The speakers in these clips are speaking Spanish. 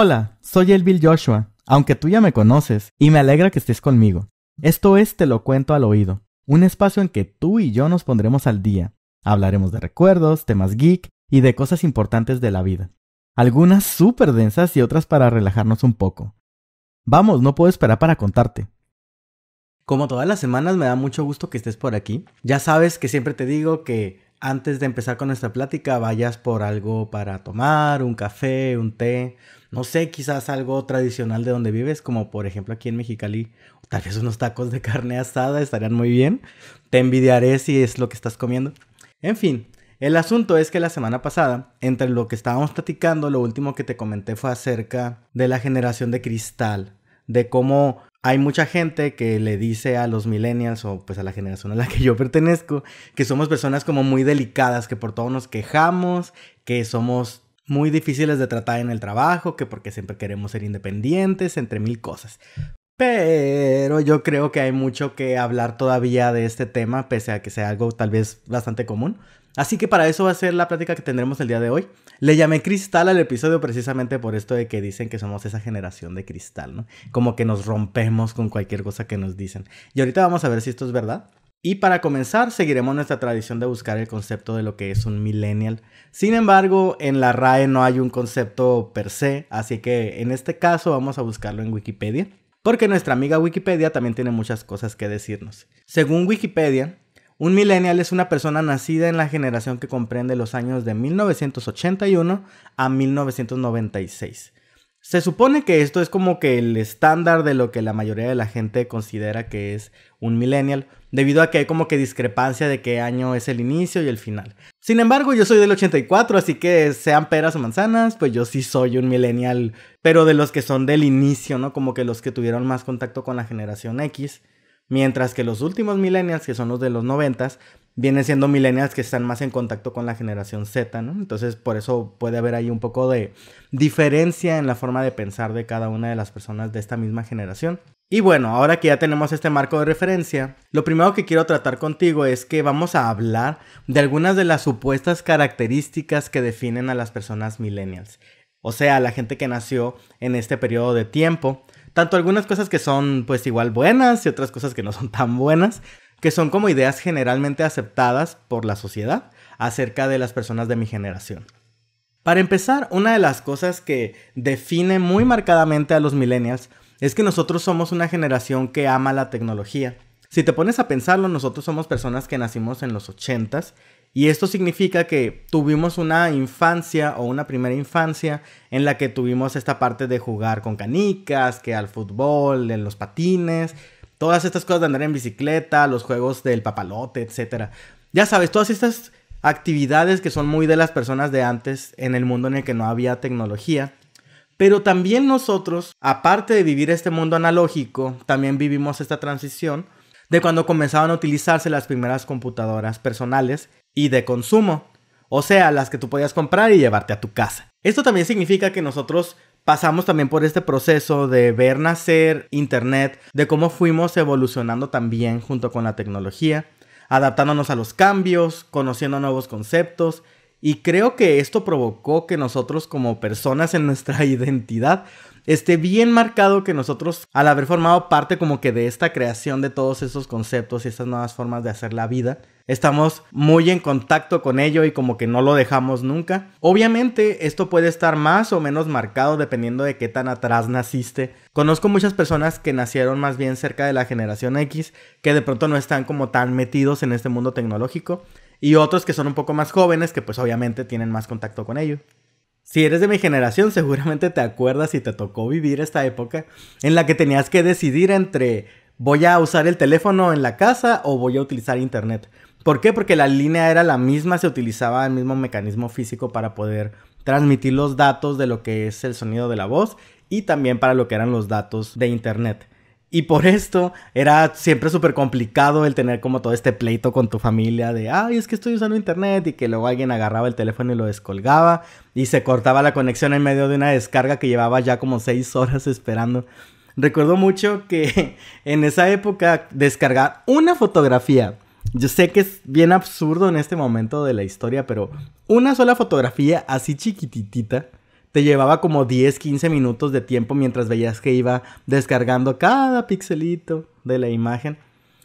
Hola, soy Elvil Joshua, aunque tú ya me conoces, y me alegra que estés conmigo. Esto es Te lo cuento al oído, un espacio en que tú y yo nos pondremos al día. Hablaremos de recuerdos, temas geek y de cosas importantes de la vida. Algunas súper densas y otras para relajarnos un poco. Vamos, no puedo esperar para contarte. Como todas las semanas me da mucho gusto que estés por aquí. Ya sabes que siempre te digo que antes de empezar con nuestra plática vayas por algo para tomar, un café, un té, no sé, quizás algo tradicional de donde vives, como por ejemplo aquí en Mexicali, tal vez unos tacos de carne asada estarían muy bien. Te envidiaré si es lo que estás comiendo. En fin, el asunto es que la semana pasada, entre lo que estábamos platicando, lo último que te comenté fue acerca de la generación de cristal, de cómo hay mucha gente que le dice a los millennials o pues a la generación a la que yo pertenezco que somos personas como muy delicadas, que por todo nos quejamos, que somos muy difíciles de tratar en el trabajo, que porque siempre queremos ser independientes, entre mil cosas. Pero yo creo que hay mucho que hablar todavía de este tema, pese a que sea algo tal vez bastante común. Así que para eso va a ser la plática que tendremos el día de hoy. Le llamé cristal al episodio precisamente por esto de que dicen que somos esa generación de cristal, ¿no? Como que nos rompemos con cualquier cosa que nos dicen. Y ahorita vamos a ver si esto es verdad. Y para comenzar, seguiremos nuestra tradición de buscar el concepto de lo que es un millennial. Sin embargo, en la RAE no hay un concepto per se, así que en este caso vamos a buscarlo en Wikipedia, porque nuestra amiga Wikipedia también tiene muchas cosas que decirnos. Según Wikipedia, un millennial es una persona nacida en la generación que comprende los años de 1981 a 1996 se supone que esto es como que el estándar de lo que la mayoría de la gente considera que es un millennial, debido a que hay como que discrepancia de qué año es el inicio y el final. Sin embargo, yo soy del 84, así que sean peras o manzanas, pues yo sí soy un millennial, pero de los que son del inicio, ¿no? Como que los que tuvieron más contacto con la generación X. Mientras que los últimos millennials, que son los de los noventas, vienen siendo millennials que están más en contacto con la generación Z, ¿no? Entonces, por eso puede haber ahí un poco de diferencia en la forma de pensar de cada una de las personas de esta misma generación. Y bueno, ahora que ya tenemos este marco de referencia, lo primero que quiero tratar contigo es que vamos a hablar de algunas de las supuestas características que definen a las personas millennials. O sea, la gente que nació en este periodo de tiempo tanto algunas cosas que son pues igual buenas y otras cosas que no son tan buenas, que son como ideas generalmente aceptadas por la sociedad acerca de las personas de mi generación. Para empezar, una de las cosas que define muy marcadamente a los millennials es que nosotros somos una generación que ama la tecnología. Si te pones a pensarlo, nosotros somos personas que nacimos en los 80s y esto significa que tuvimos una infancia o una primera infancia en la que tuvimos esta parte de jugar con canicas, que al fútbol, en los patines, todas estas cosas de andar en bicicleta, los juegos del papalote, etc. Ya sabes, todas estas actividades que son muy de las personas de antes en el mundo en el que no había tecnología. Pero también nosotros, aparte de vivir este mundo analógico, también vivimos esta transición de cuando comenzaban a utilizarse las primeras computadoras personales y de consumo, o sea, las que tú podías comprar y llevarte a tu casa. Esto también significa que nosotros pasamos también por este proceso de ver nacer Internet, de cómo fuimos evolucionando también junto con la tecnología, adaptándonos a los cambios, conociendo nuevos conceptos, y creo que esto provocó que nosotros como personas en nuestra identidad esté bien marcado que nosotros, al haber formado parte como que de esta creación de todos esos conceptos y estas nuevas formas de hacer la vida, estamos muy en contacto con ello y como que no lo dejamos nunca. Obviamente esto puede estar más o menos marcado dependiendo de qué tan atrás naciste. Conozco muchas personas que nacieron más bien cerca de la generación X, que de pronto no están como tan metidos en este mundo tecnológico, y otros que son un poco más jóvenes, que pues obviamente tienen más contacto con ello. Si eres de mi generación, seguramente te acuerdas y te tocó vivir esta época en la que tenías que decidir entre voy a usar el teléfono en la casa o voy a utilizar internet. ¿Por qué? Porque la línea era la misma, se utilizaba el mismo mecanismo físico para poder transmitir los datos de lo que es el sonido de la voz y también para lo que eran los datos de internet. Y por esto era siempre súper complicado el tener como todo este pleito con tu familia de, ay, es que estoy usando internet y que luego alguien agarraba el teléfono y lo descolgaba y se cortaba la conexión en medio de una descarga que llevaba ya como seis horas esperando. Recuerdo mucho que en esa época descargar una fotografía yo sé que es bien absurdo en este momento de la historia, pero una sola fotografía así chiquititita te llevaba como 10, 15 minutos de tiempo mientras veías que iba descargando cada pixelito de la imagen.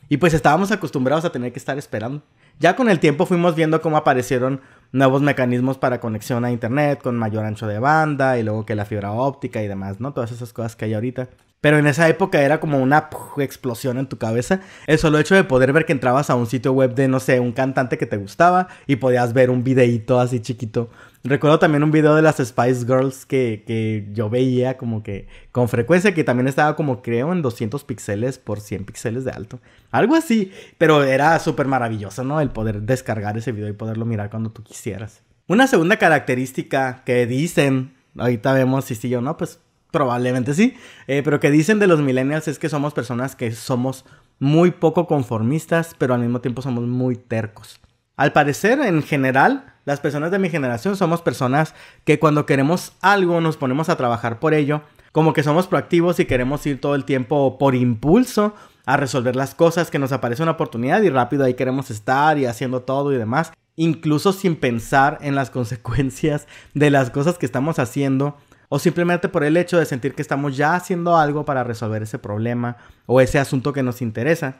Y pues estábamos acostumbrados a tener que estar esperando. Ya con el tiempo fuimos viendo cómo aparecieron nuevos mecanismos para conexión a internet con mayor ancho de banda y luego que la fibra óptica y demás, ¿no? Todas esas cosas que hay ahorita. Pero en esa época era como una explosión en tu cabeza. El solo hecho de poder ver que entrabas a un sitio web de, no sé, un cantante que te gustaba y podías ver un videíto así chiquito. Recuerdo también un video de las Spice Girls que, yo veía como que con frecuencia, que también estaba como creo en 200 píxeles por 100 píxeles de alto. Algo así, pero era súper maravilloso, ¿no? El poder descargar ese video y poderlo mirar cuando tú quisieras. Una segunda característica que dicen, ahorita vemos si sí o no, pues Probablemente sí, eh, pero que dicen de los millennials es que somos personas que somos muy poco conformistas, pero al mismo tiempo somos muy tercos. Al parecer, en general, las personas de mi generación somos personas que cuando queremos algo nos ponemos a trabajar por ello, como que somos proactivos y queremos ir todo el tiempo por impulso a resolver las cosas, que nos aparece una oportunidad y rápido ahí queremos estar y haciendo todo y demás, incluso sin pensar en las consecuencias de las cosas que estamos haciendo o simplemente por el hecho de sentir que estamos ya haciendo algo para resolver ese problema o ese asunto que nos interesa.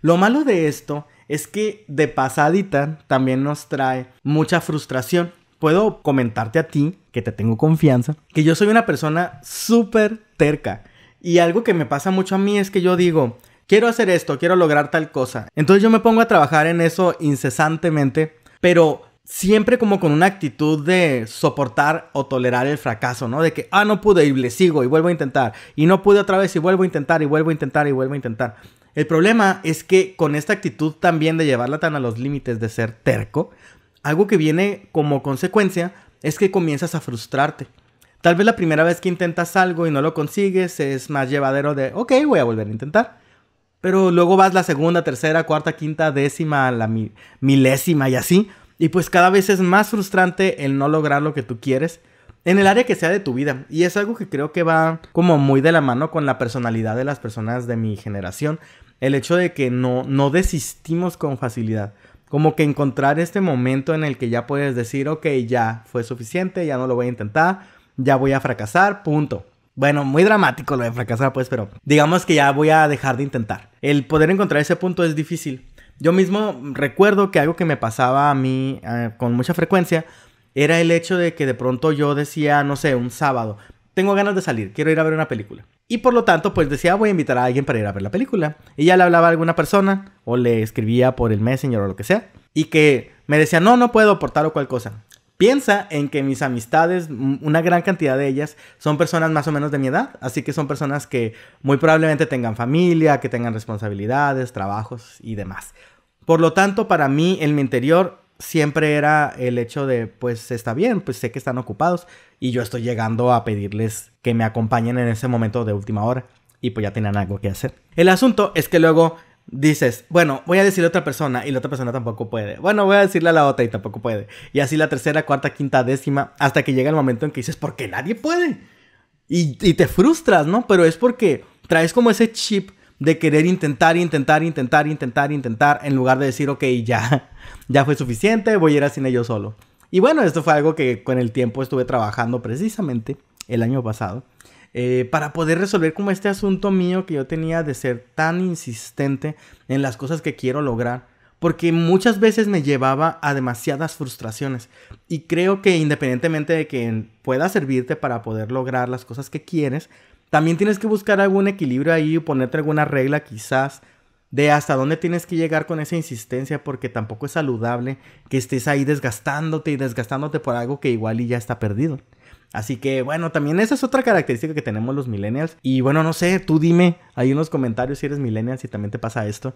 Lo malo de esto es que de pasadita también nos trae mucha frustración. Puedo comentarte a ti, que te tengo confianza, que yo soy una persona súper terca. Y algo que me pasa mucho a mí es que yo digo, quiero hacer esto, quiero lograr tal cosa. Entonces yo me pongo a trabajar en eso incesantemente, pero siempre como con una actitud de soportar o tolerar el fracaso, ¿no? De que, ah, no pude y le sigo y vuelvo a intentar. Y no pude otra vez y vuelvo a intentar y vuelvo a intentar y vuelvo a intentar. El problema es que con esta actitud también de llevarla tan a los límites de ser terco, algo que viene como consecuencia es que comienzas a frustrarte. Tal vez la primera vez que intentas algo y no lo consigues es más llevadero de, ok, voy a volver a intentar. Pero luego vas la segunda, tercera, cuarta, quinta, décima, la milésima y así y pues cada vez es más frustrante el no lograr lo que tú quieres en el área que sea de tu vida. Y es algo que creo que va como muy de la mano con la personalidad de las personas de mi generación. El hecho de que no, no desistimos con facilidad. Como que encontrar este momento en el que ya puedes decir, ok, ya fue suficiente, ya no lo voy a intentar, ya voy a fracasar, punto. Bueno, muy dramático lo de fracasar, pues, pero digamos que ya voy a dejar de intentar. El poder encontrar ese punto es difícil. Yo mismo recuerdo que algo que me pasaba a mí eh, con mucha frecuencia era el hecho de que de pronto yo decía, no sé, un sábado, tengo ganas de salir, quiero ir a ver una película. Y por lo tanto, pues decía, voy a invitar a alguien para ir a ver la película. Y ya le hablaba a alguna persona o le escribía por el Messenger o lo que sea. Y que me decía, no, no puedo aportar o cual cosa. Piensa en que mis amistades, una gran cantidad de ellas, son personas más o menos de mi edad, así que son personas que muy probablemente tengan familia, que tengan responsabilidades, trabajos y demás. Por lo tanto, para mí, en mi interior, siempre era el hecho de, pues está bien, pues sé que están ocupados y yo estoy llegando a pedirles que me acompañen en ese momento de última hora y pues ya tienen algo que hacer. El asunto es que luego dices, bueno, voy a decirle a otra persona y la otra persona tampoco puede. Bueno, voy a decirle a la otra y tampoco puede. Y así la tercera, cuarta, quinta, décima, hasta que llega el momento en que dices, ¿por qué nadie puede? Y, te frustras, ¿no? Pero es porque traes como ese chip de querer intentar, intentar, intentar, intentar, intentar, en lugar de decir, ok, ya, ya fue suficiente, voy a ir a cine yo solo. Y bueno, esto fue algo que con el tiempo estuve trabajando precisamente el año pasado. Eh, para poder resolver como este asunto mío que yo tenía de ser tan insistente en las cosas que quiero lograr, porque muchas veces me llevaba a demasiadas frustraciones. Y creo que independientemente de que pueda servirte para poder lograr las cosas que quieres, también tienes que buscar algún equilibrio ahí y ponerte alguna regla quizás de hasta dónde tienes que llegar con esa insistencia porque tampoco es saludable que estés ahí desgastándote y desgastándote por algo que igual y ya está perdido. Así que bueno, también esa es otra característica que tenemos los millennials. Y bueno, no sé, tú dime ahí unos comentarios si eres millennial, si también te pasa esto.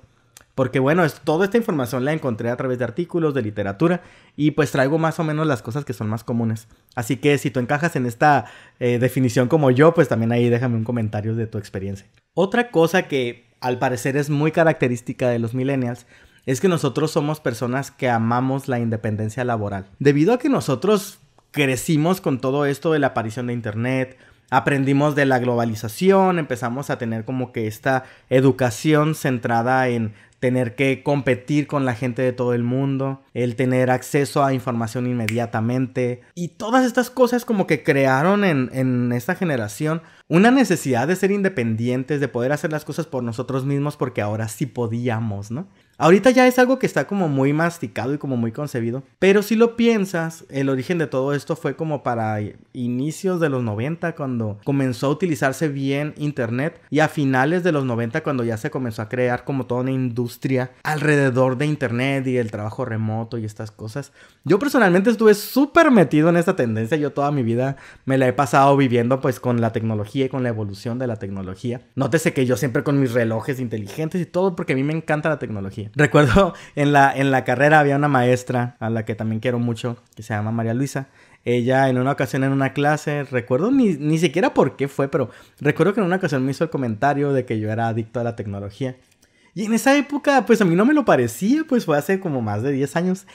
Porque bueno, toda esta información la encontré a través de artículos, de literatura, y pues traigo más o menos las cosas que son más comunes. Así que si tú encajas en esta eh, definición como yo, pues también ahí déjame un comentario de tu experiencia. Otra cosa que al parecer es muy característica de los millennials es que nosotros somos personas que amamos la independencia laboral. Debido a que nosotros crecimos con todo esto de la aparición de Internet, aprendimos de la globalización, empezamos a tener como que esta educación centrada en tener que competir con la gente de todo el mundo, el tener acceso a información inmediatamente. Y todas estas cosas como que crearon en, en esta generación una necesidad de ser independientes, de poder hacer las cosas por nosotros mismos porque ahora sí podíamos, ¿no? Ahorita ya es algo que está como muy masticado y como muy concebido. Pero si lo piensas, el origen de todo esto fue como para inicios de los 90 cuando comenzó a utilizarse bien Internet y a finales de los 90 cuando ya se comenzó a crear como toda una industria alrededor de Internet y el trabajo remoto y estas cosas. Yo personalmente estuve súper metido en esta tendencia. Yo toda mi vida me la he pasado viviendo pues con la tecnología y con la evolución de la tecnología. Nótese que yo siempre con mis relojes inteligentes y todo porque a mí me encanta la tecnología. Recuerdo en la, en la carrera había una maestra a la que también quiero mucho, que se llama María Luisa. Ella en una ocasión en una clase, recuerdo ni, ni siquiera por qué fue, pero recuerdo que en una ocasión me hizo el comentario de que yo era adicto a la tecnología. Y en esa época, pues a mí no me lo parecía, pues fue hace como más de 10 años.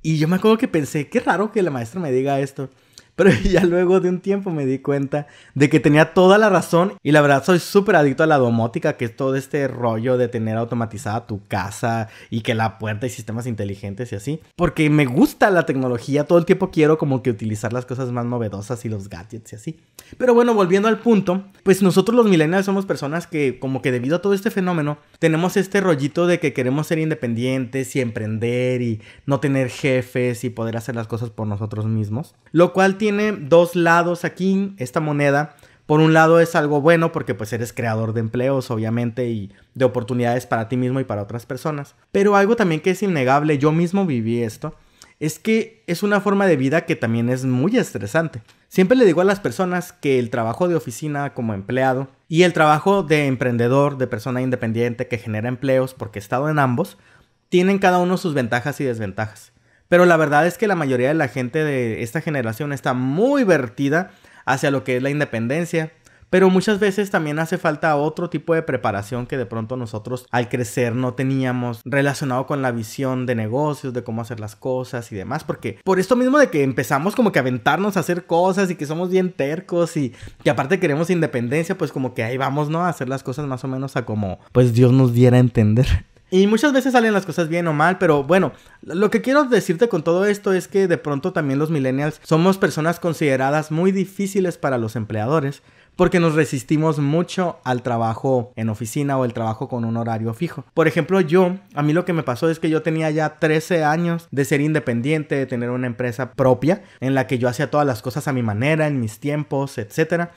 Y yo me acuerdo que pensé, qué raro que la maestra me diga esto. Pero ya luego de un tiempo me di cuenta de que tenía toda la razón y la verdad soy súper adicto a la domótica, que es todo este rollo de tener automatizada tu casa y que la puerta y sistemas inteligentes y así. Porque me gusta la tecnología, todo el tiempo quiero como que utilizar las cosas más novedosas y los gadgets y así. Pero bueno, volviendo al punto, pues nosotros los millennials somos personas que como que debido a todo este fenómeno tenemos este rollito de que queremos ser independientes y emprender y no tener jefes y poder hacer las cosas por nosotros mismos. Lo cual tiene dos lados aquí, esta moneda. Por un lado es algo bueno porque pues eres creador de empleos, obviamente, y de oportunidades para ti mismo y para otras personas. Pero algo también que es innegable, yo mismo viví esto, es que es una forma de vida que también es muy estresante. Siempre le digo a las personas que el trabajo de oficina como empleado y el trabajo de emprendedor, de persona independiente que genera empleos, porque he estado en ambos, tienen cada uno sus ventajas y desventajas. Pero la verdad es que la mayoría de la gente de esta generación está muy vertida hacia lo que es la independencia. Pero muchas veces también hace falta otro tipo de preparación que de pronto nosotros al crecer no teníamos relacionado con la visión de negocios, de cómo hacer las cosas y demás. Porque por esto mismo de que empezamos como que aventarnos a hacer cosas y que somos bien tercos y que aparte queremos independencia, pues como que ahí vamos, ¿no? A hacer las cosas más o menos a como pues Dios nos diera a entender. Y muchas veces salen las cosas bien o mal, pero bueno, lo que quiero decirte con todo esto es que de pronto también los millennials somos personas consideradas muy difíciles para los empleadores porque nos resistimos mucho al trabajo en oficina o el trabajo con un horario fijo. Por ejemplo, yo, a mí lo que me pasó es que yo tenía ya 13 años de ser independiente, de tener una empresa propia en la que yo hacía todas las cosas a mi manera, en mis tiempos, etcétera.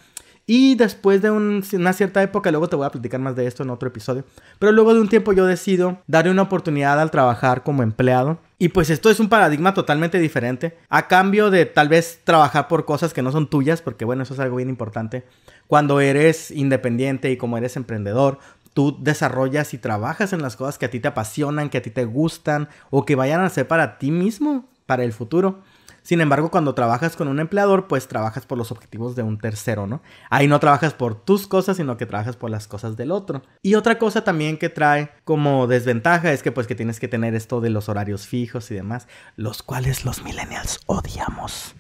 Y después de una cierta época, luego te voy a platicar más de esto en otro episodio, pero luego de un tiempo yo decido darle una oportunidad al trabajar como empleado. Y pues esto es un paradigma totalmente diferente, a cambio de tal vez trabajar por cosas que no son tuyas, porque bueno, eso es algo bien importante. Cuando eres independiente y como eres emprendedor, tú desarrollas y trabajas en las cosas que a ti te apasionan, que a ti te gustan o que vayan a ser para ti mismo, para el futuro. Sin embargo, cuando trabajas con un empleador, pues trabajas por los objetivos de un tercero, ¿no? Ahí no trabajas por tus cosas, sino que trabajas por las cosas del otro. Y otra cosa también que trae como desventaja es que pues que tienes que tener esto de los horarios fijos y demás, los cuales los millennials odiamos.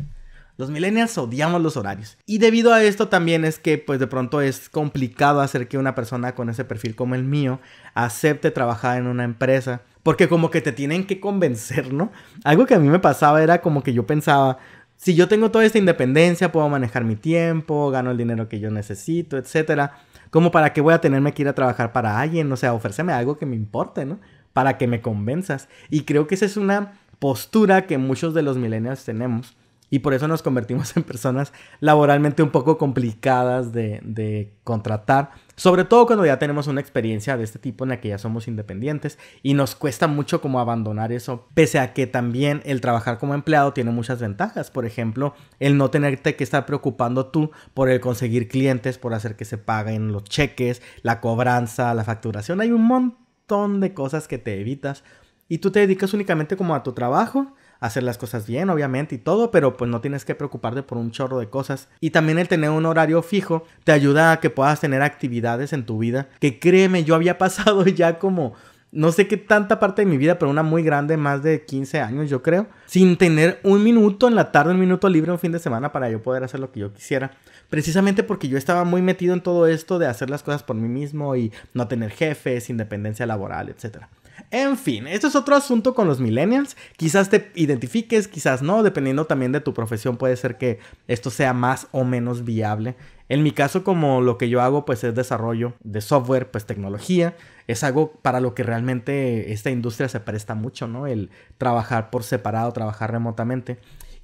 Los millennials odiamos los horarios. Y debido a esto también es que pues de pronto es complicado hacer que una persona con ese perfil como el mío acepte trabajar en una empresa porque como que te tienen que convencer, ¿no? Algo que a mí me pasaba era como que yo pensaba, si yo tengo toda esta independencia, puedo manejar mi tiempo, gano el dinero que yo necesito, etcétera. Como para qué voy a tenerme que ir a trabajar para alguien, o sea, ofrecerme algo que me importe, ¿no? Para que me convenzas. Y creo que esa es una postura que muchos de los millennials tenemos. Y por eso nos convertimos en personas laboralmente un poco complicadas de contratar sobre todo cuando ya tenemos una experiencia de este tipo en la que ya somos independientes y nos cuesta mucho como abandonar eso, pese a que también el trabajar como empleado tiene muchas ventajas. Por ejemplo, el no tenerte que estar preocupando tú por el conseguir clientes, por hacer que se paguen los cheques, la cobranza, la facturación. Hay un montón de cosas que te evitas y tú te dedicas únicamente como a tu trabajo hacer las cosas bien, obviamente, y todo, pero pues no tienes que preocuparte por un chorro de cosas. Y también el tener un horario fijo te ayuda a que puedas tener actividades en tu vida, que créeme, yo había pasado ya como... No sé qué tanta parte de mi vida, pero una muy grande, más de 15 años yo creo, sin tener un minuto en la tarde, un minuto libre un fin de semana para yo poder hacer lo que yo quisiera precisamente porque yo estaba muy metido en todo esto de hacer las cosas por mí mismo y no tener jefes, independencia laboral, etcétera. En fin, esto es otro asunto con los millennials. Quizás te identifiques, quizás no, dependiendo también de tu profesión puede ser que esto sea más o menos viable. En mi caso, como lo que yo hago, pues es desarrollo de software, pues tecnología. Es algo para lo que realmente esta industria se presta mucho, ¿no? El trabajar por separado, trabajar remotamente.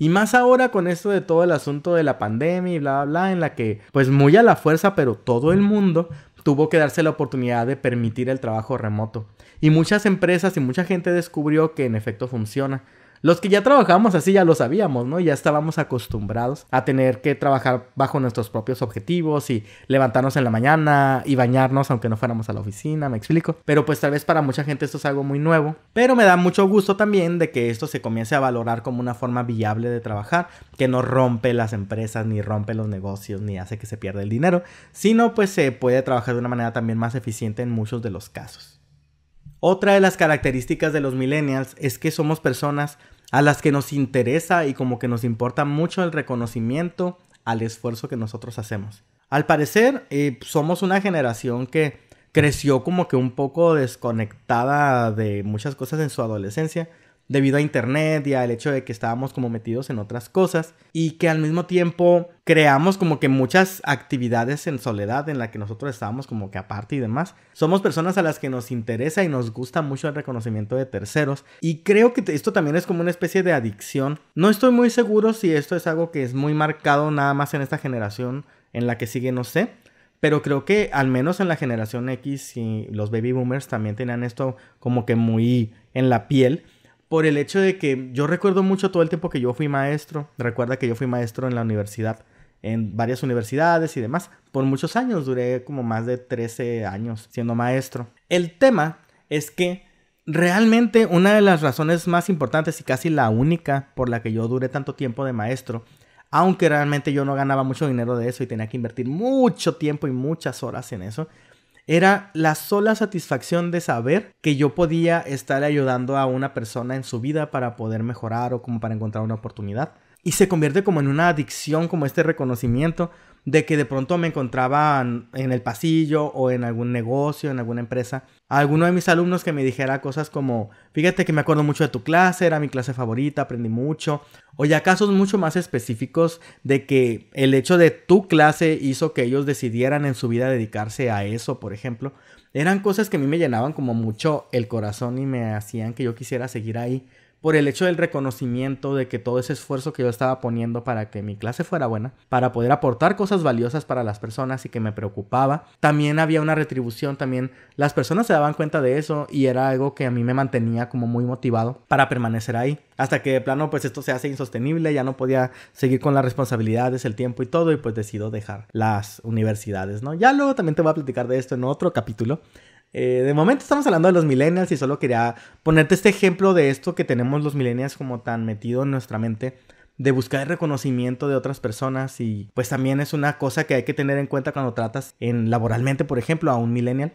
Y más ahora con esto de todo el asunto de la pandemia y bla, bla, bla, en la que, pues muy a la fuerza, pero todo el mundo tuvo que darse la oportunidad de permitir el trabajo remoto. Y muchas empresas y mucha gente descubrió que en efecto funciona. Los que ya trabajamos así ya lo sabíamos, ¿no? Ya estábamos acostumbrados a tener que trabajar bajo nuestros propios objetivos y levantarnos en la mañana y bañarnos aunque no fuéramos a la oficina, me explico. Pero pues tal vez para mucha gente esto es algo muy nuevo. Pero me da mucho gusto también de que esto se comience a valorar como una forma viable de trabajar, que no rompe las empresas, ni rompe los negocios, ni hace que se pierda el dinero, sino pues se puede trabajar de una manera también más eficiente en muchos de los casos. Otra de las características de los millennials es que somos personas a las que nos interesa y como que nos importa mucho el reconocimiento al esfuerzo que nosotros hacemos. Al parecer, eh, somos una generación que creció como que un poco desconectada de muchas cosas en su adolescencia debido a internet y al hecho de que estábamos como metidos en otras cosas y que al mismo tiempo creamos como que muchas actividades en soledad en la que nosotros estábamos como que aparte y demás. Somos personas a las que nos interesa y nos gusta mucho el reconocimiento de terceros y creo que esto también es como una especie de adicción. No estoy muy seguro si esto es algo que es muy marcado nada más en esta generación en la que sigue, no sé. Pero creo que al menos en la generación X y los baby boomers también tenían esto como que muy en la piel por el hecho de que yo recuerdo mucho todo el tiempo que yo fui maestro. Recuerda que yo fui maestro en la universidad, en varias universidades y demás. Por muchos años, duré como más de 13 años siendo maestro. El tema es que realmente una de las razones más importantes y casi la única por la que yo duré tanto tiempo de maestro, aunque realmente yo no ganaba mucho dinero de eso y tenía que invertir mucho tiempo y muchas horas en eso, era la sola satisfacción de saber que yo podía estar ayudando a una persona en su vida para poder mejorar o como para encontrar una oportunidad y se convierte como en una adicción, como este reconocimiento de que de pronto me encontraban en el pasillo o en algún negocio, en alguna empresa, a alguno de mis alumnos que me dijera cosas como, fíjate que me acuerdo mucho de tu clase, era mi clase favorita, aprendí mucho, o ya casos mucho más específicos de que el hecho de tu clase hizo que ellos decidieran en su vida dedicarse a eso, por ejemplo, eran cosas que a mí me llenaban como mucho el corazón y me hacían que yo quisiera seguir ahí por el hecho del reconocimiento de que todo ese esfuerzo que yo estaba poniendo para que mi clase fuera buena, para poder aportar cosas valiosas para las personas y que me preocupaba, también había una retribución, también las personas se daban cuenta de eso y era algo que a mí me mantenía como muy motivado para permanecer ahí. Hasta que de plano pues esto se hace insostenible, ya no podía seguir con las responsabilidades, el tiempo y todo y pues decido dejar las universidades, ¿no? Ya luego también te voy a platicar de esto en otro capítulo. Eh, de momento estamos hablando de los millennials y solo quería ponerte este ejemplo de esto que tenemos los millennials como tan metido en nuestra mente de buscar el reconocimiento de otras personas y pues también es una cosa que hay que tener en cuenta cuando tratas en laboralmente, por ejemplo, a un millennial.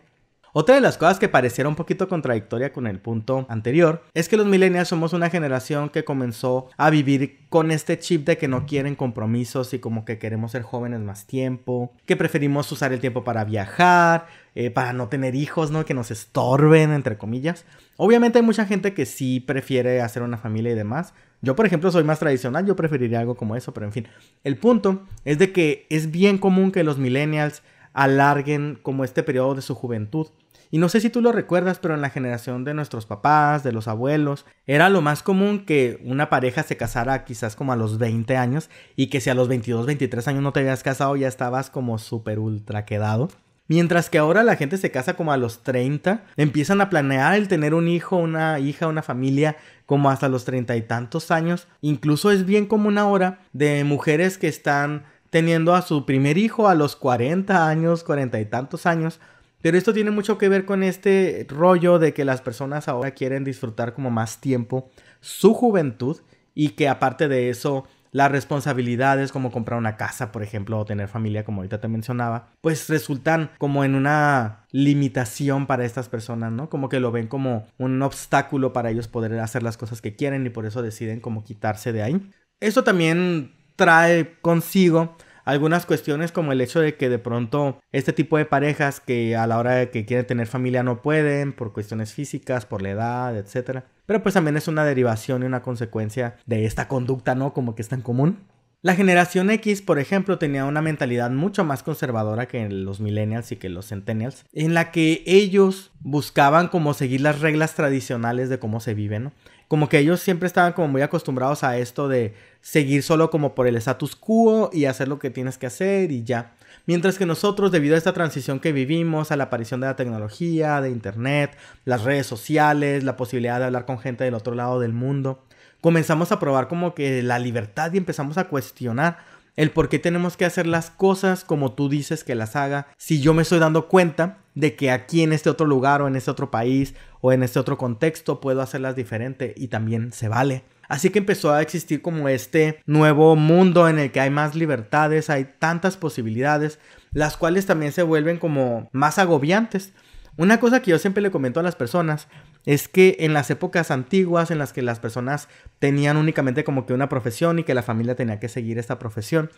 Otra de las cosas que pareciera un poquito contradictoria con el punto anterior es que los millennials somos una generación que comenzó a vivir con este chip de que no quieren compromisos y como que queremos ser jóvenes más tiempo, que preferimos usar el tiempo para viajar, eh, para no tener hijos, ¿no? Que nos estorben, entre comillas. Obviamente hay mucha gente que sí prefiere hacer una familia y demás. Yo, por ejemplo, soy más tradicional, yo preferiría algo como eso, pero en fin. El punto es de que es bien común que los millennials alarguen como este periodo de su juventud y no sé si tú lo recuerdas, pero en la generación de nuestros papás, de los abuelos, era lo más común que una pareja se casara quizás como a los 20 años y que si a los 22, 23 años no te habías casado ya estabas como súper ultra quedado. Mientras que ahora la gente se casa como a los 30, empiezan a planear el tener un hijo, una hija, una familia como hasta los treinta y tantos años. Incluso es bien común ahora de mujeres que están teniendo a su primer hijo a los 40 años, 40 y tantos años, pero esto tiene mucho que ver con este rollo de que las personas ahora quieren disfrutar como más tiempo su juventud y que aparte de eso las responsabilidades como comprar una casa, por ejemplo, o tener familia, como ahorita te mencionaba, pues resultan como en una limitación para estas personas, ¿no? Como que lo ven como un obstáculo para ellos poder hacer las cosas que quieren y por eso deciden como quitarse de ahí. Esto también trae consigo algunas cuestiones como el hecho de que de pronto este tipo de parejas que a la hora de que quieren tener familia no pueden por cuestiones físicas, por la edad, etc. Pero pues también es una derivación y una consecuencia de esta conducta, ¿no? Como que es tan común. La generación X, por ejemplo, tenía una mentalidad mucho más conservadora que los millennials y que los centennials, en la que ellos buscaban como seguir las reglas tradicionales de cómo se vive, ¿no? Como que ellos siempre estaban como muy acostumbrados a esto de seguir solo como por el status quo y hacer lo que tienes que hacer y ya. Mientras que nosotros, debido a esta transición que vivimos, a la aparición de la tecnología, de Internet, las redes sociales, la posibilidad de hablar con gente del otro lado del mundo, comenzamos a probar como que la libertad y empezamos a cuestionar el por qué tenemos que hacer las cosas como tú dices que las haga, si yo me estoy dando cuenta de que aquí en este otro lugar o en este otro país o en este otro contexto puedo hacerlas diferente y también se vale. Así que empezó a existir como este nuevo mundo en el que hay más libertades, hay tantas posibilidades, las cuales también se vuelven como más agobiantes. Una cosa que yo siempre le comento a las personas es que en las épocas antiguas en las que las personas tenían únicamente como que una profesión y que la familia tenía que seguir esta profesión,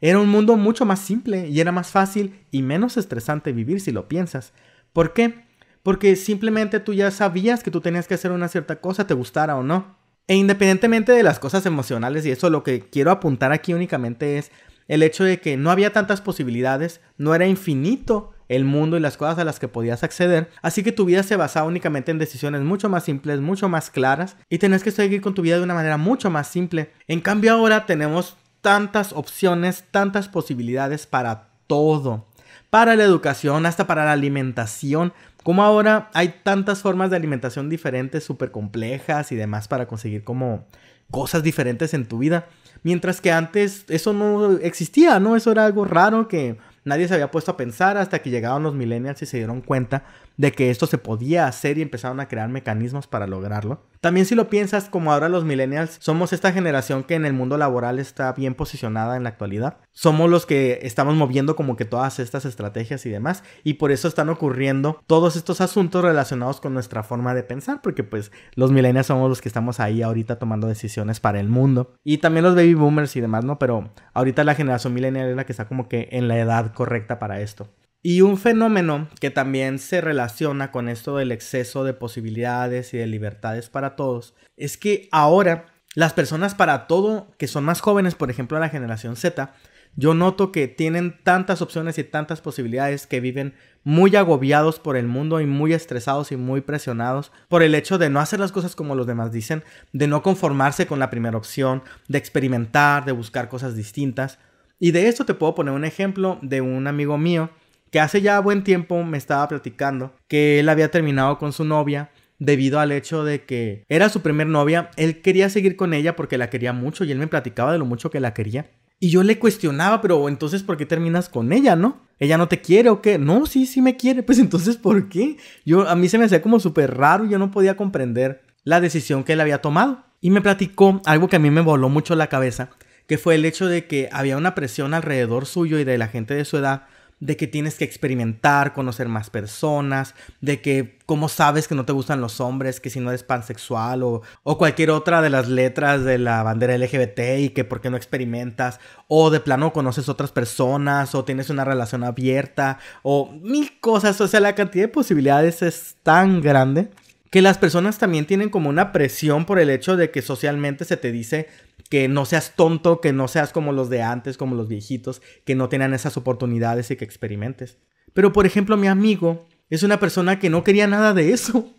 era un mundo mucho más simple y era más fácil y menos estresante vivir si lo piensas. ¿Por qué? Porque simplemente tú ya sabías que tú tenías que hacer una cierta cosa, te gustara o no. E independientemente de las cosas emocionales y eso, lo que quiero apuntar aquí únicamente es el hecho de que no había tantas posibilidades, no era infinito el mundo y las cosas a las que podías acceder, así que tu vida se basaba únicamente en decisiones mucho más simples, mucho más claras y tenés que seguir con tu vida de una manera mucho más simple. En cambio ahora tenemos tantas opciones, tantas posibilidades para todo, para la educación, hasta para la alimentación, como ahora hay tantas formas de alimentación diferentes, súper complejas y demás para conseguir como cosas diferentes en tu vida. Mientras que antes eso no existía, ¿no? Eso era algo raro que nadie se había puesto a pensar hasta que llegaron los millennials y se dieron cuenta de que esto se podía hacer y empezaron a crear mecanismos para lograrlo. También si lo piensas, como ahora los millennials, somos esta generación que en el mundo laboral está bien posicionada en la actualidad. Somos los que estamos moviendo como que todas estas estrategias y demás. Y por eso están ocurriendo todos estos asuntos relacionados con nuestra forma de pensar. Porque pues los millennials somos los que estamos ahí ahorita tomando decisiones para el mundo. Y también los baby boomers y demás, ¿no? Pero ahorita la generación millennial es la que está como que en la edad correcta para esto. Y un fenómeno que también se relaciona con esto del exceso de posibilidades y de libertades para todos es que ahora las personas para todo que son más jóvenes, por ejemplo la generación Z, yo noto que tienen tantas opciones y tantas posibilidades que viven muy agobiados por el mundo y muy estresados y muy presionados por el hecho de no hacer las cosas como los demás dicen, de no conformarse con la primera opción, de experimentar, de buscar cosas distintas. Y de esto te puedo poner un ejemplo de un amigo mío hace ya buen tiempo me estaba platicando que él había terminado con su novia debido al hecho de que era su primer novia, él quería seguir con ella porque la quería mucho y él me platicaba de lo mucho que la quería. Y yo le cuestionaba, pero entonces ¿por qué terminas con ella, no? ¿Ella no te quiere o qué? No, sí, sí me quiere, pues entonces ¿por qué? Yo a mí se me hacía como súper raro, yo no podía comprender la decisión que él había tomado. Y me platicó algo que a mí me voló mucho la cabeza, que fue el hecho de que había una presión alrededor suyo y de la gente de su edad de que tienes que experimentar, conocer más personas, de que cómo sabes que no te gustan los hombres, que si no eres pansexual o, o cualquier otra de las letras de la bandera LGBT y que por qué no experimentas, o de plano conoces otras personas, o tienes una relación abierta, o mil cosas, o sea, la cantidad de posibilidades es tan grande que las personas también tienen como una presión por el hecho de que socialmente se te dice que no seas tonto, que no seas como los de antes, como los viejitos, que no tengan esas oportunidades y que experimentes. Pero por ejemplo, mi amigo es una persona que no quería nada de eso.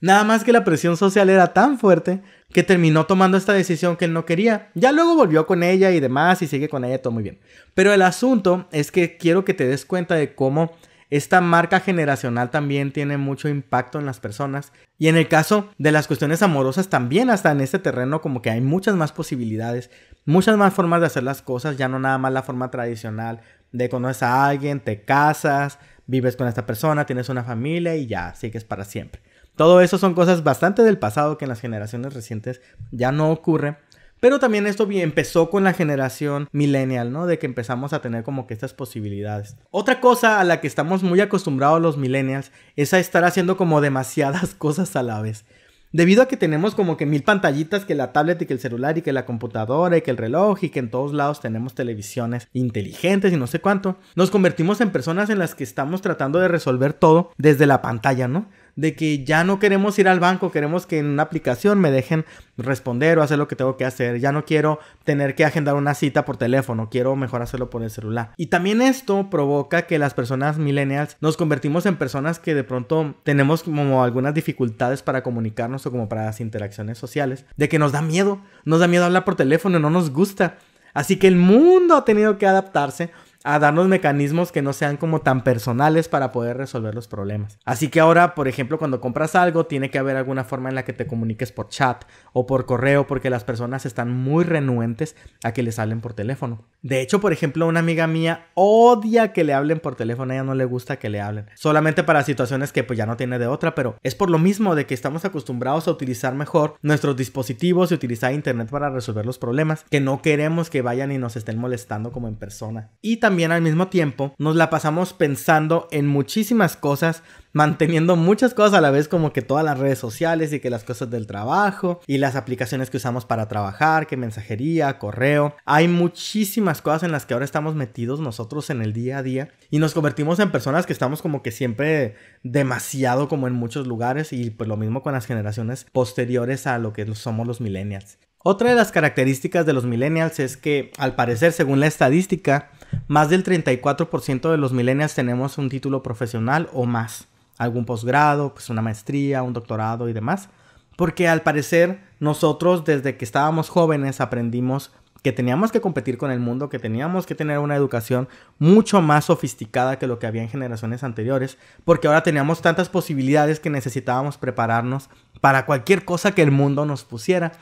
Nada más que la presión social era tan fuerte que terminó tomando esta decisión que él no quería. Ya luego volvió con ella y demás y sigue con ella todo muy bien. Pero el asunto es que quiero que te des cuenta de cómo esta marca generacional también tiene mucho impacto en las personas y en el caso de las cuestiones amorosas también, hasta en este terreno como que hay muchas más posibilidades, muchas más formas de hacer las cosas, ya no nada más la forma tradicional de conocer a alguien, te casas, vives con esta persona, tienes una familia y ya, sigues para siempre. Todo eso son cosas bastante del pasado que en las generaciones recientes ya no ocurre pero también esto empezó con la generación millennial, ¿no? De que empezamos a tener como que estas posibilidades. Otra cosa a la que estamos muy acostumbrados los millennials es a estar haciendo como demasiadas cosas a la vez. Debido a que tenemos como que mil pantallitas, que la tablet y que el celular y que la computadora y que el reloj y que en todos lados tenemos televisiones inteligentes y no sé cuánto, nos convertimos en personas en las que estamos tratando de resolver todo desde la pantalla, ¿no? de que ya no queremos ir al banco, queremos que en una aplicación me dejen responder o hacer lo que tengo que hacer. Ya no quiero tener que agendar una cita por teléfono, quiero mejor hacerlo por el celular. Y también esto provoca que las personas millennials nos convertimos en personas que de pronto tenemos como algunas dificultades para comunicarnos o como para las interacciones sociales, de que nos da miedo, nos da miedo hablar por teléfono, no nos gusta. Así que el mundo ha tenido que adaptarse a darnos mecanismos que no sean como tan personales para poder resolver los problemas. Así que ahora, por ejemplo, cuando compras algo, tiene que haber alguna forma en la que te comuniques por chat o por correo, porque las personas están muy renuentes a que les hablen por teléfono. De hecho, por ejemplo, una amiga mía odia que le hablen por teléfono, a ella no le gusta que le hablen. Solamente para situaciones que pues ya no tiene de otra, pero es por lo mismo de que estamos acostumbrados a utilizar mejor nuestros dispositivos y utilizar internet para resolver los problemas, que no queremos que vayan y nos estén molestando como en persona. Y también también al mismo tiempo nos la pasamos pensando en muchísimas cosas, manteniendo muchas cosas a la vez como que todas las redes sociales y que las cosas del trabajo y las aplicaciones que usamos para trabajar, que mensajería, correo. Hay muchísimas cosas en las que ahora estamos metidos nosotros en el día a día y nos convertimos en personas que estamos como que siempre demasiado como en muchos lugares y pues lo mismo con las generaciones posteriores a lo que somos los millennials. Otra de las características de los millennials es que, al parecer, según la estadística, más del 34% de los millennials tenemos un título profesional o más, algún posgrado, pues una maestría, un doctorado y demás. Porque al parecer nosotros desde que estábamos jóvenes aprendimos que teníamos que competir con el mundo, que teníamos que tener una educación mucho más sofisticada que lo que había en generaciones anteriores, porque ahora teníamos tantas posibilidades que necesitábamos prepararnos para cualquier cosa que el mundo nos pusiera.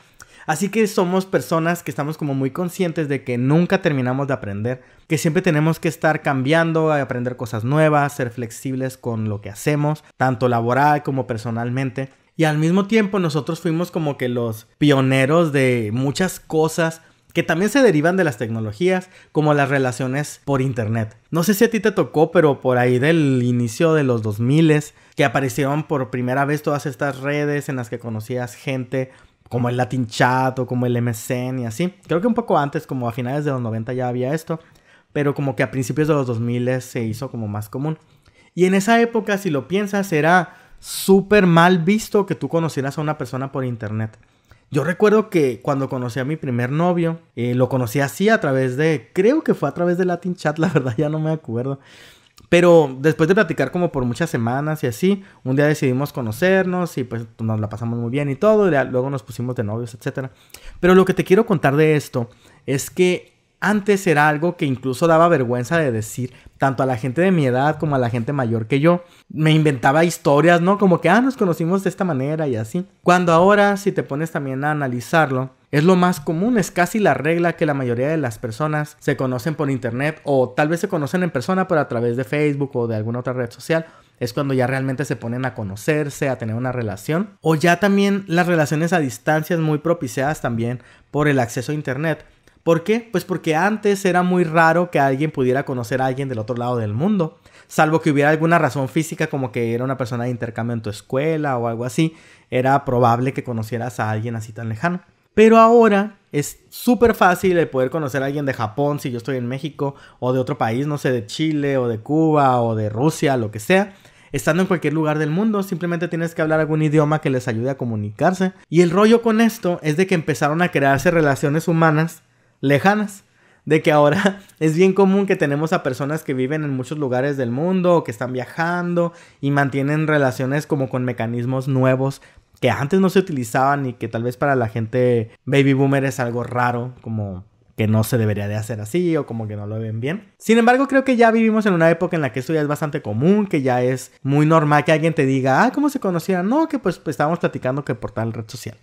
Así que somos personas que estamos como muy conscientes de que nunca terminamos de aprender, que siempre tenemos que estar cambiando, aprender cosas nuevas, ser flexibles con lo que hacemos, tanto laboral como personalmente. Y al mismo tiempo nosotros fuimos como que los pioneros de muchas cosas que también se derivan de las tecnologías, como las relaciones por Internet. No sé si a ti te tocó, pero por ahí del inicio de los 2000 que aparecieron por primera vez todas estas redes en las que conocías gente como el Latin Chat o como el MSN y así. Creo que un poco antes, como a finales de los 90 ya había esto, pero como que a principios de los 2000 se hizo como más común. Y en esa época, si lo piensas, era súper mal visto que tú conocieras a una persona por internet. Yo recuerdo que cuando conocí a mi primer novio, eh, lo conocí así a través de, creo que fue a través de Latin Chat, la verdad ya no me acuerdo. Pero después de platicar como por muchas semanas y así, un día decidimos conocernos y pues nos la pasamos muy bien y todo, luego nos pusimos de novios, etc. Pero lo que te quiero contar de esto es que antes era algo que incluso daba vergüenza de decir, tanto a la gente de mi edad como a la gente mayor que yo. Me inventaba historias, ¿no? Como que, ah, nos conocimos de esta manera y así. Cuando ahora, si te pones también a analizarlo, es lo más común, es casi la regla que la mayoría de las personas se conocen por internet o tal vez se conocen en persona, pero a través de Facebook o de alguna otra red social es cuando ya realmente se ponen a conocerse, a tener una relación. O ya también las relaciones a distancia muy propiciadas también por el acceso a Internet. ¿Por qué? Pues porque antes era muy raro que alguien pudiera conocer a alguien del otro lado del mundo, salvo que hubiera alguna razón física como que era una persona de intercambio en tu escuela o algo así, era probable que conocieras a alguien así tan lejano. Pero ahora es súper fácil de poder conocer a alguien de Japón si yo estoy en México o de otro país, no sé, de Chile o de Cuba o de Rusia, lo que sea. Estando en cualquier lugar del mundo, simplemente tienes que hablar algún idioma que les ayude a comunicarse. Y el rollo con esto es de que empezaron a crearse relaciones humanas lejanas. De que ahora es bien común que tenemos a personas que viven en muchos lugares del mundo o que están viajando y mantienen relaciones como con mecanismos nuevos que antes no se utilizaban y que tal vez para la gente baby boomer es algo raro, como que no se debería de hacer así o como que no lo ven bien. Sin embargo, creo que ya vivimos en una época en la que esto ya es bastante común, que ya es muy normal que alguien te diga, ah, ¿cómo se conocían No, que pues, pues estábamos platicando que por tal red social.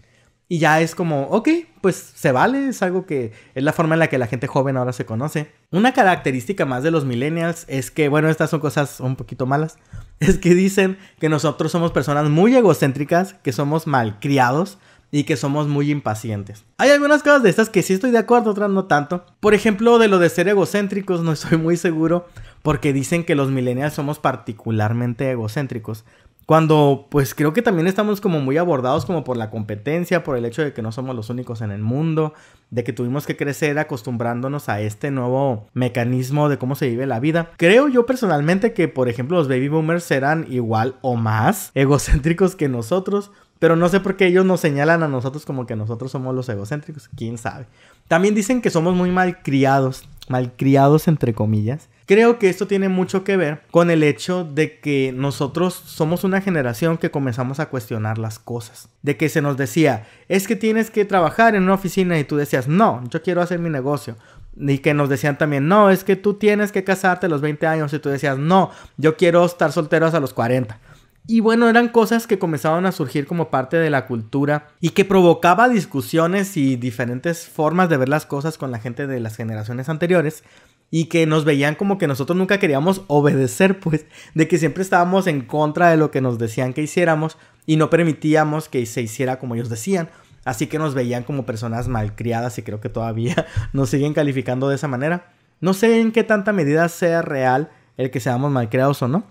Y ya es como, ok, pues se vale, es algo que es la forma en la que la gente joven ahora se conoce. Una característica más de los millennials es que, bueno, estas son cosas un poquito malas, es que dicen que nosotros somos personas muy egocéntricas, que somos malcriados y que somos muy impacientes. Hay algunas cosas de estas que sí estoy de acuerdo, otras no tanto. Por ejemplo, de lo de ser egocéntricos no estoy muy seguro porque dicen que los millennials somos particularmente egocéntricos cuando pues creo que también estamos como muy abordados como por la competencia, por el hecho de que no somos los únicos en el mundo, de que tuvimos que crecer acostumbrándonos a este nuevo mecanismo de cómo se vive la vida. Creo yo personalmente que por ejemplo los baby boomers serán igual o más egocéntricos que nosotros, pero no sé por qué ellos nos señalan a nosotros como que nosotros somos los egocéntricos, quién sabe. También dicen que somos muy mal malcriados, malcriados entre comillas Creo que esto tiene mucho que ver con el hecho de que nosotros somos una generación que comenzamos a cuestionar las cosas. De que se nos decía, es que tienes que trabajar en una oficina y tú decías, no, yo quiero hacer mi negocio. Y que nos decían también, no, es que tú tienes que casarte a los 20 años y tú decías, no, yo quiero estar soltero hasta los 40. Y bueno, eran cosas que comenzaban a surgir como parte de la cultura y que provocaba discusiones y diferentes formas de ver las cosas con la gente de las generaciones anteriores, y que nos veían como que nosotros nunca queríamos obedecer, pues, de que siempre estábamos en contra de lo que nos decían que hiciéramos y no permitíamos que se hiciera como ellos decían. Así que nos veían como personas malcriadas y creo que todavía nos siguen calificando de esa manera. No sé en qué tanta medida sea real el que seamos malcriados o no,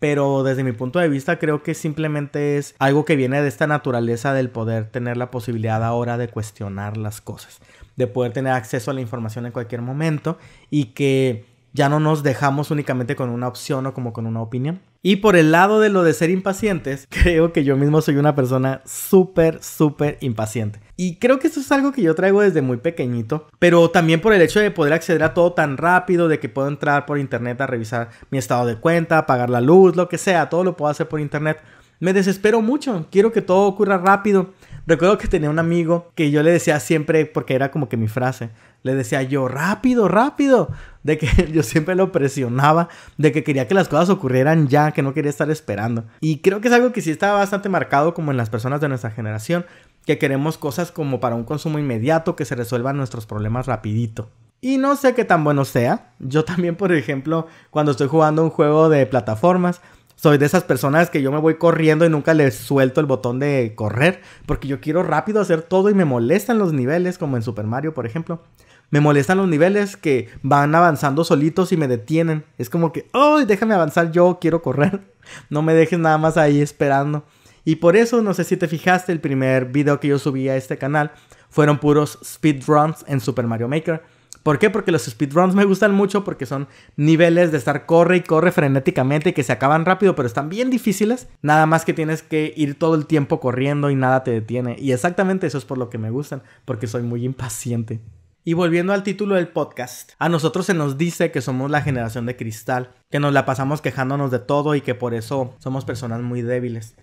pero desde mi punto de vista creo que simplemente es algo que viene de esta naturaleza del poder tener la posibilidad ahora de cuestionar las cosas de poder tener acceso a la información en cualquier momento y que ya no nos dejamos únicamente con una opción o como con una opinión. Y por el lado de lo de ser impacientes, creo que yo mismo soy una persona súper, súper impaciente. Y creo que eso es algo que yo traigo desde muy pequeñito, pero también por el hecho de poder acceder a todo tan rápido, de que puedo entrar por internet a revisar mi estado de cuenta, pagar la luz, lo que sea, todo lo puedo hacer por internet. Me desespero mucho, quiero que todo ocurra rápido. Recuerdo que tenía un amigo que yo le decía siempre, porque era como que mi frase, le decía yo, rápido, rápido, de que yo siempre lo presionaba, de que quería que las cosas ocurrieran ya, que no quería estar esperando. Y creo que es algo que sí está bastante marcado como en las personas de nuestra generación, que queremos cosas como para un consumo inmediato, que se resuelvan nuestros problemas rapidito. Y no sé qué tan bueno sea. Yo también, por ejemplo, cuando estoy jugando un juego de plataformas, soy de esas personas que yo me voy corriendo y nunca les suelto el botón de correr, porque yo quiero rápido hacer todo y me molestan los niveles, como en Super Mario, por ejemplo. Me molestan los niveles que van avanzando solitos y me detienen. Es como que, ¡ay, déjame avanzar yo, quiero correr! No me dejes nada más ahí esperando. Y por eso, no sé si te fijaste, el primer video que yo subí a este canal fueron puros speedruns en Super Mario Maker ¿Por qué? Porque los speedruns me gustan mucho porque son niveles de estar corre y corre frenéticamente que se acaban rápido, pero están bien difíciles. Nada más que tienes que ir todo el tiempo corriendo y nada te detiene. Y exactamente eso es por lo que me gustan, porque soy muy impaciente. Y volviendo al título del podcast, a nosotros se nos dice que somos la generación de cristal, que nos la pasamos quejándonos de todo y que por eso somos personas muy débiles.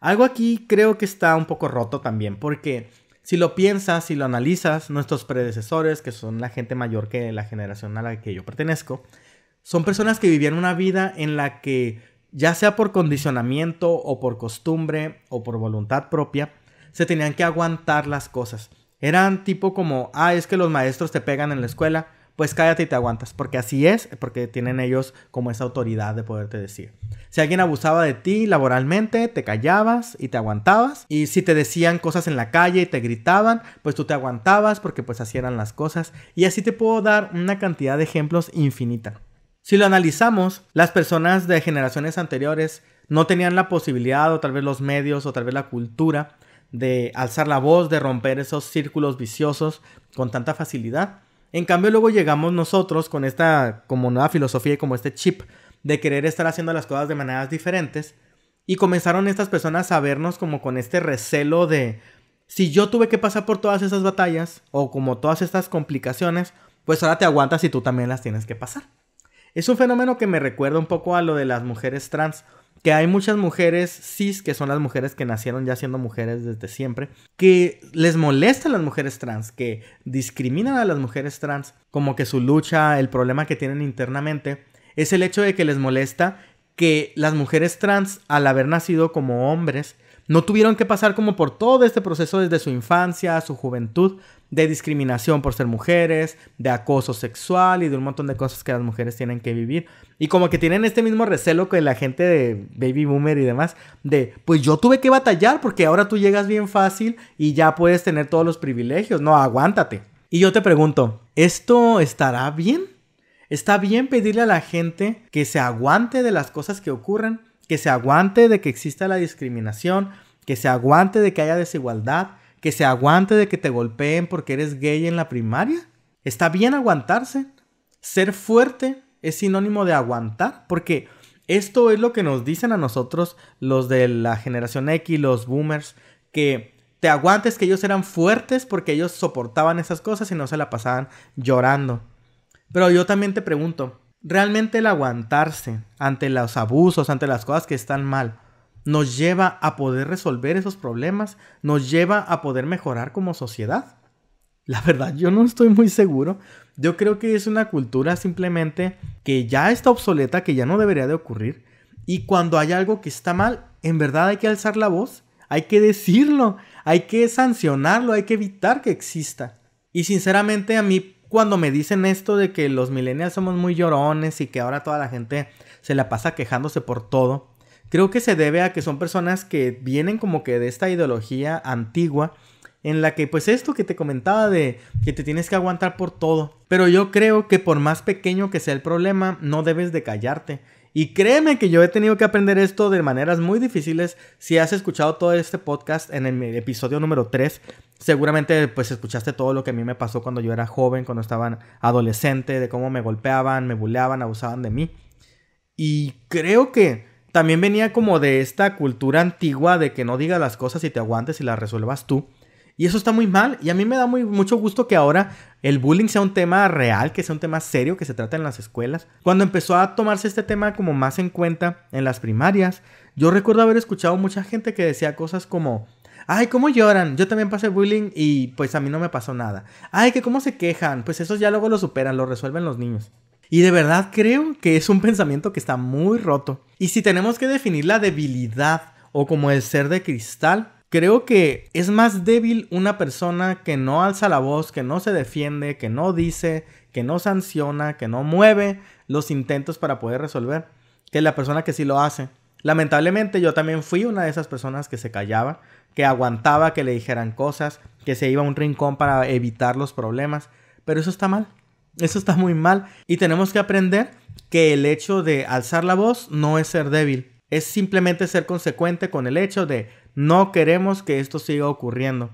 Algo aquí creo que está un poco roto también, porque si lo piensas, si lo analizas, nuestros predecesores, que son la gente mayor que la generación a la que yo pertenezco, son personas que vivían una vida en la que, ya sea por condicionamiento o por costumbre o por voluntad propia, se tenían que aguantar las cosas. Eran tipo como, ah, es que los maestros te pegan en la escuela, pues cállate y te aguantas, porque así es, porque tienen ellos como esa autoridad de poderte decir. Si alguien abusaba de ti laboralmente, te callabas y te aguantabas. Y si te decían cosas en la calle y te gritaban, pues tú te aguantabas porque pues así eran las cosas. Y así te puedo dar una cantidad de ejemplos infinita. Si lo analizamos, las personas de generaciones anteriores no tenían la posibilidad o tal vez los medios o tal vez la cultura de alzar la voz, de romper esos círculos viciosos con tanta facilidad. En cambio, luego llegamos nosotros con esta como nueva filosofía y como este chip de querer estar haciendo las cosas de maneras diferentes. Y comenzaron estas personas a vernos como con este recelo de, si yo tuve que pasar por todas esas batallas o como todas estas complicaciones, pues ahora te aguantas y tú también las tienes que pasar. Es un fenómeno que me recuerda un poco a lo de las mujeres trans que hay muchas mujeres cis, que son las mujeres que nacieron ya siendo mujeres desde siempre, que les molestan las mujeres trans, que discriminan a las mujeres trans, como que su lucha, el problema que tienen internamente, es el hecho de que les molesta que las mujeres trans, al haber nacido como hombres, no tuvieron que pasar como por todo este proceso desde su infancia, su juventud, de discriminación por ser mujeres, de acoso sexual y de un montón de cosas que las mujeres tienen que vivir. Y como que tienen este mismo recelo que la gente de Baby Boomer y demás, de pues yo tuve que batallar porque ahora tú llegas bien fácil y ya puedes tener todos los privilegios, no, aguántate. Y yo te pregunto, ¿esto estará bien? ¿Está bien pedirle a la gente que se aguante de las cosas que ocurren? que se aguante de que exista la discriminación, que se aguante de que haya desigualdad, que se aguante de que te golpeen porque eres gay en la primaria. Está bien aguantarse. Ser fuerte es sinónimo de aguantar porque esto es lo que nos dicen a nosotros los de la generación X, los boomers, que te aguantes que ellos eran fuertes porque ellos soportaban esas cosas y no se la pasaban llorando. Pero yo también te pregunto, ¿realmente el aguantarse ante los abusos, ante las cosas que están mal, nos lleva a poder resolver esos problemas, nos lleva a poder mejorar como sociedad. La verdad, yo no estoy muy seguro. Yo creo que es una cultura simplemente que ya está obsoleta, que ya no debería de ocurrir. Y cuando hay algo que está mal, en verdad hay que alzar la voz, hay que decirlo, hay que sancionarlo, hay que evitar que exista. Y sinceramente a mí cuando me dicen esto de que los millennials somos muy llorones y que ahora toda la gente se la pasa quejándose por todo, Creo que se debe a que son personas que vienen como que de esta ideología antigua en la que pues esto que te comentaba de que te tienes que aguantar por todo. Pero yo creo que por más pequeño que sea el problema, no debes de callarte. Y créeme que yo he tenido que aprender esto de maneras muy difíciles. Si has escuchado todo este podcast en el episodio número 3, seguramente pues escuchaste todo lo que a mí me pasó cuando yo era joven, cuando estaba adolescente, de cómo me golpeaban, me buleaban, abusaban de mí. Y creo que también venía como de esta cultura antigua de que no digas las cosas y te aguantes y las resuelvas tú. Y eso está muy mal. Y a mí me da muy, mucho gusto que ahora el bullying sea un tema real, que sea un tema serio, que se trata en las escuelas. Cuando empezó a tomarse este tema como más en cuenta en las primarias, yo recuerdo haber escuchado mucha gente que decía cosas como, ay, ¿cómo lloran? Yo también pasé bullying y pues a mí no me pasó nada. Ay, que cómo se quejan. Pues eso ya luego lo superan, lo resuelven los niños. Y de verdad creo que es un pensamiento que está muy roto. Y si tenemos que definir la debilidad o como el ser de cristal, creo que es más débil una persona que no alza la voz, que no se defiende, que no dice, que no sanciona, que no mueve los intentos para poder resolver, que la persona que sí lo hace. Lamentablemente yo también fui una de esas personas que se callaba, que aguantaba que le dijeran cosas, que se iba a un rincón para evitar los problemas, pero eso está mal. Eso está muy mal. Y tenemos que aprender que el hecho de alzar la voz no es ser débil. Es simplemente ser consecuente con el hecho de no queremos que esto siga ocurriendo.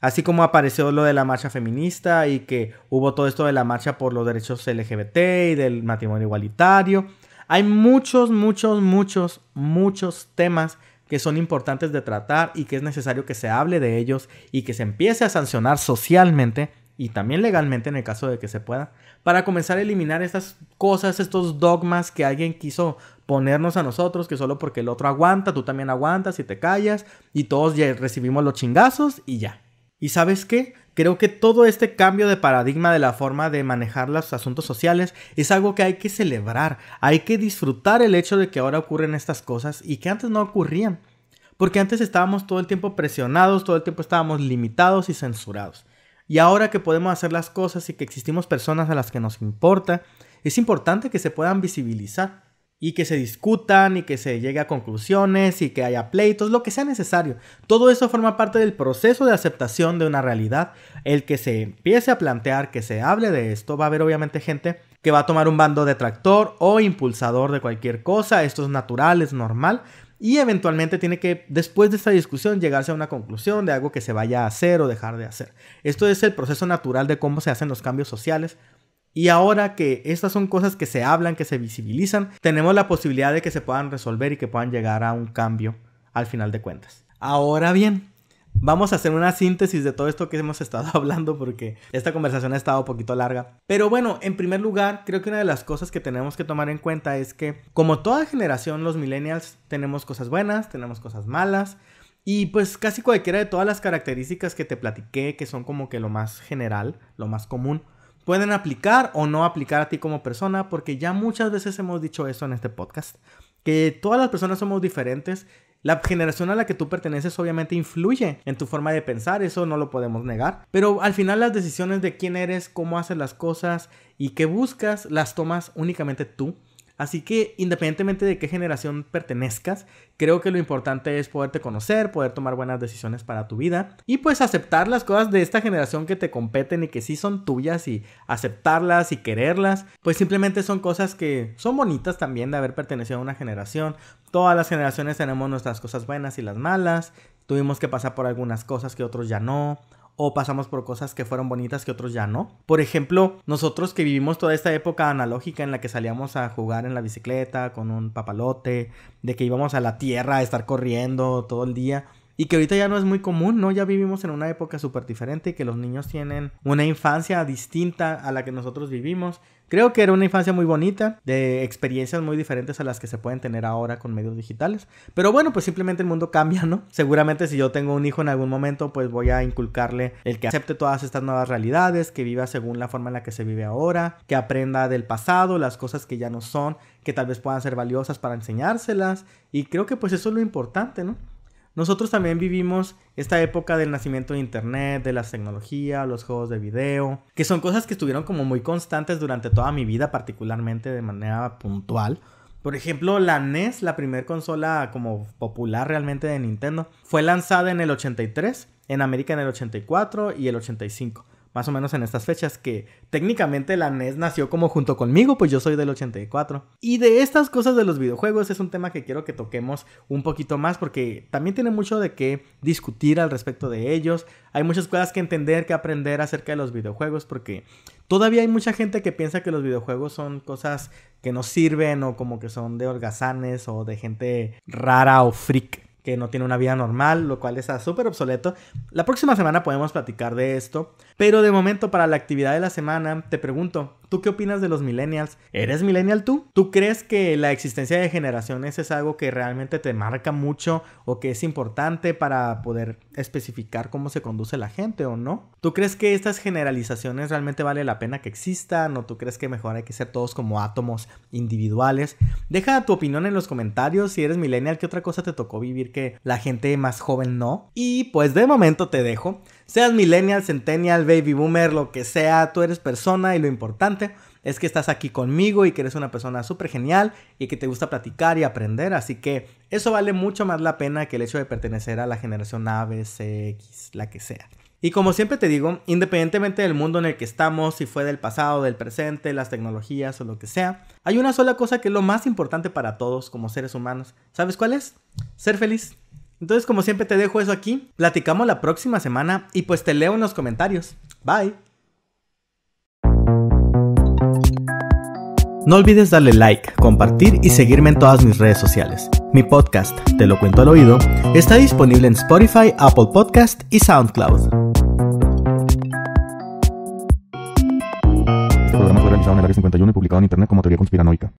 Así como apareció lo de la marcha feminista y que hubo todo esto de la marcha por los derechos LGBT y del matrimonio igualitario. Hay muchos, muchos, muchos, muchos temas que son importantes de tratar y que es necesario que se hable de ellos y que se empiece a sancionar socialmente y también legalmente en el caso de que se pueda, para comenzar a eliminar estas cosas, estos dogmas que alguien quiso ponernos a nosotros, que solo porque el otro aguanta, tú también aguantas y te callas y todos ya recibimos los chingazos y ya. ¿Y sabes qué? Creo que todo este cambio de paradigma de la forma de manejar los asuntos sociales es algo que hay que celebrar, hay que disfrutar el hecho de que ahora ocurren estas cosas y que antes no ocurrían. Porque antes estábamos todo el tiempo presionados, todo el tiempo estábamos limitados y censurados. Y ahora que podemos hacer las cosas y que existimos personas a las que nos importa, es importante que se puedan visibilizar y que se discutan y que se llegue a conclusiones y que haya pleitos, lo que sea necesario. Todo eso forma parte del proceso de aceptación de una realidad. El que se empiece a plantear, que se hable de esto, va a haber obviamente gente que va a tomar un bando detractor o impulsador de cualquier cosa. Esto es natural, es normal y eventualmente tiene que, después de esta discusión, llegarse a una conclusión de algo que se vaya a hacer o dejar de hacer. Esto es el proceso natural de cómo se hacen los cambios sociales. Y ahora que estas son cosas que se hablan, que se visibilizan, tenemos la posibilidad de que se puedan resolver y que puedan llegar a un cambio al final de cuentas. Ahora bien, Vamos a hacer una síntesis de todo esto que hemos estado hablando porque esta conversación ha estado un poquito larga. Pero bueno, en primer lugar, creo que una de las cosas que tenemos que tomar en cuenta es que como toda generación, los millennials tenemos cosas buenas, tenemos cosas malas. Y pues casi cualquiera de todas las características que te platiqué, que son como que lo más general, lo más común, pueden aplicar o no aplicar a ti como persona, porque ya muchas veces hemos dicho eso en este podcast, que todas las personas somos diferentes la generación a la que tú perteneces obviamente influye en tu forma de pensar, eso no lo podemos negar, pero al final las decisiones de quién eres, cómo haces las cosas y qué buscas, las tomas únicamente tú Así que independientemente de qué generación pertenezcas, creo que lo importante es poderte conocer, poder tomar buenas decisiones para tu vida y pues aceptar las cosas de esta generación que te competen y que sí son tuyas y aceptarlas y quererlas. Pues simplemente son cosas que son bonitas también de haber pertenecido a una generación. Todas las generaciones tenemos nuestras cosas buenas y las malas. Tuvimos que pasar por algunas cosas que otros ya no o pasamos por cosas que fueron bonitas que otros ya no. Por ejemplo, nosotros que vivimos toda esta época analógica en la que salíamos a jugar en la bicicleta con un papalote, de que íbamos a la tierra a estar corriendo todo el día y que ahorita ya no es muy común, ¿no? Ya vivimos en una época súper diferente y que los niños tienen una infancia distinta a la que nosotros vivimos. Creo que era una infancia muy bonita, de experiencias muy diferentes a las que se pueden tener ahora con medios digitales. Pero bueno, pues simplemente el mundo cambia, ¿no? Seguramente si yo tengo un hijo en algún momento, pues voy a inculcarle el que acepte todas estas nuevas realidades, que viva según la forma en la que se vive ahora, que aprenda del pasado, las cosas que ya no son, que tal vez puedan ser valiosas para enseñárselas. Y creo que pues eso es lo importante, ¿no? Nosotros también vivimos esta época del nacimiento de Internet, de las tecnologías, los juegos de video, que son cosas que estuvieron como muy constantes durante toda mi vida, particularmente de manera puntual. Por ejemplo, la NES, la primera consola como popular realmente de Nintendo, fue lanzada en el 83, en América en el 84 y el 85 más o menos en estas fechas, que técnicamente la NES nació como junto conmigo, pues yo soy del 84. Y de estas cosas de los videojuegos es un tema que quiero que toquemos un poquito más porque también tiene mucho de qué discutir al respecto de ellos. Hay muchas cosas que entender, que aprender acerca de los videojuegos porque todavía hay mucha gente que piensa que los videojuegos son cosas que no sirven o como que son de holgazanes o de gente rara o freak que no tiene una vida normal, lo cual está súper obsoleto. La próxima semana podemos platicar de esto, pero de momento para la actividad de la semana te pregunto, ¿Tú qué opinas de los millennials? ¿Eres millennial tú? ¿Tú crees que la existencia de generaciones es algo que realmente te marca mucho o que es importante para poder especificar cómo se conduce la gente o no? ¿Tú crees que estas generalizaciones realmente vale la pena que existan o tú crees que mejor hay que ser todos como átomos individuales? Deja tu opinión en los comentarios si eres millennial, qué otra cosa te tocó vivir que la gente más joven no. Y pues de momento te dejo. Seas millennial, centennial, baby boomer, lo que sea, tú eres persona y lo importante es que estás aquí conmigo y que eres una persona súper genial y que te gusta platicar y aprender. Así que eso vale mucho más la pena que el hecho de pertenecer a la generación A, B, C, X, la que sea. Y como siempre te digo, independientemente del mundo en el que estamos, si fue del pasado, del presente, las tecnologías o lo que sea, hay una sola cosa que es lo más importante para todos como seres humanos. ¿Sabes cuál es? Ser feliz. Entonces, como siempre, te dejo eso aquí. Platicamos la próxima semana y pues te leo en los comentarios. Bye. No olvides darle like, compartir y seguirme en todas mis redes sociales. Mi podcast, Te lo cuento al oído, está disponible en Spotify, Apple Podcast y SoundCloud. Este programa fue realizado en el Área 51 y publicado en Internet como teoría conspiranoica.